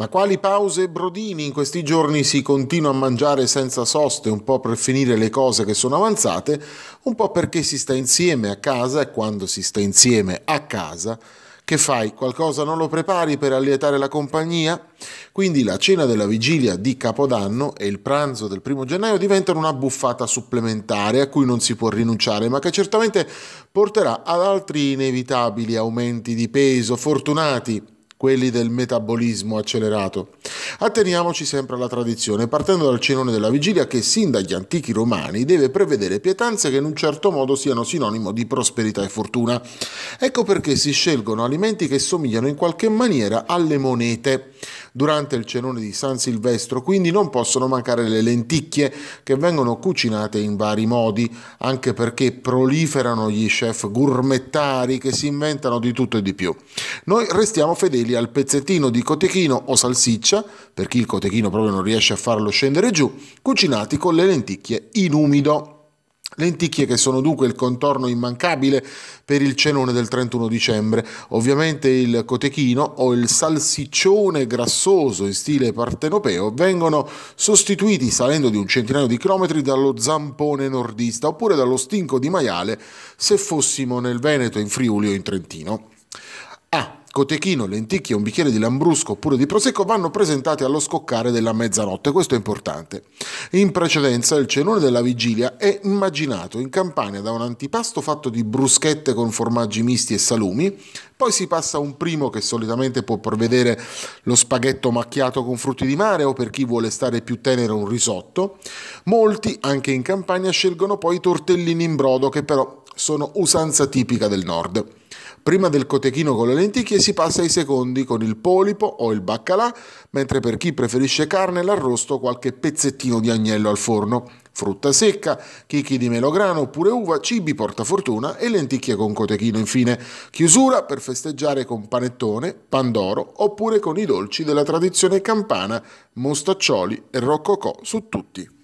Ma quali pause e brodini in questi giorni si continua a mangiare senza soste, un po' per finire le cose che sono avanzate, un po' perché si sta insieme a casa e quando si sta insieme a casa, che fai? Qualcosa non lo prepari per allietare la compagnia? Quindi la cena della vigilia di Capodanno e il pranzo del primo gennaio diventano una buffata supplementare a cui non si può rinunciare, ma che certamente porterà ad altri inevitabili aumenti di peso fortunati quelli del metabolismo accelerato. Atteniamoci sempre alla tradizione, partendo dal cenone della vigilia che sin dagli antichi romani deve prevedere pietanze che in un certo modo siano sinonimo di prosperità e fortuna. Ecco perché si scelgono alimenti che somigliano in qualche maniera alle monete durante il cenone di San Silvestro, quindi non possono mancare le lenticchie che vengono cucinate in vari modi, anche perché proliferano gli chef gourmettari che si inventano di tutto e di più. Noi restiamo fedeli al pezzettino di cotechino o salsiccia, per chi il cotechino proprio non riesce a farlo scendere giù, cucinati con le lenticchie in umido. Lenticchie che sono dunque il contorno immancabile per il cenone del 31 dicembre. Ovviamente il cotechino o il salsiccione grassoso in stile partenopeo vengono sostituiti salendo di un centinaio di chilometri dallo zampone nordista oppure dallo stinco di maiale se fossimo nel Veneto, in Friuli o in Trentino cotechino, lenticchie, un bicchiere di lambrusco oppure di prosecco vanno presentati allo scoccare della mezzanotte, questo è importante. In precedenza il cenone della vigilia è immaginato in campagna da un antipasto fatto di bruschette con formaggi misti e salumi, poi si passa a un primo che solitamente può prevedere lo spaghetto macchiato con frutti di mare o per chi vuole stare più tenero un risotto. Molti, anche in campagna, scelgono poi i tortellini in brodo che però sono usanza tipica del nord. Prima del cotechino con le lenticchie si passa ai secondi con il polipo o il baccalà, mentre per chi preferisce carne l'arrosto qualche pezzettino di agnello al forno. Frutta secca, chicchi di melograno oppure uva, cibi portafortuna e lenticchie con cotechino infine. Chiusura per festeggiare con panettone, pandoro oppure con i dolci della tradizione campana, mostaccioli e roccocò su tutti.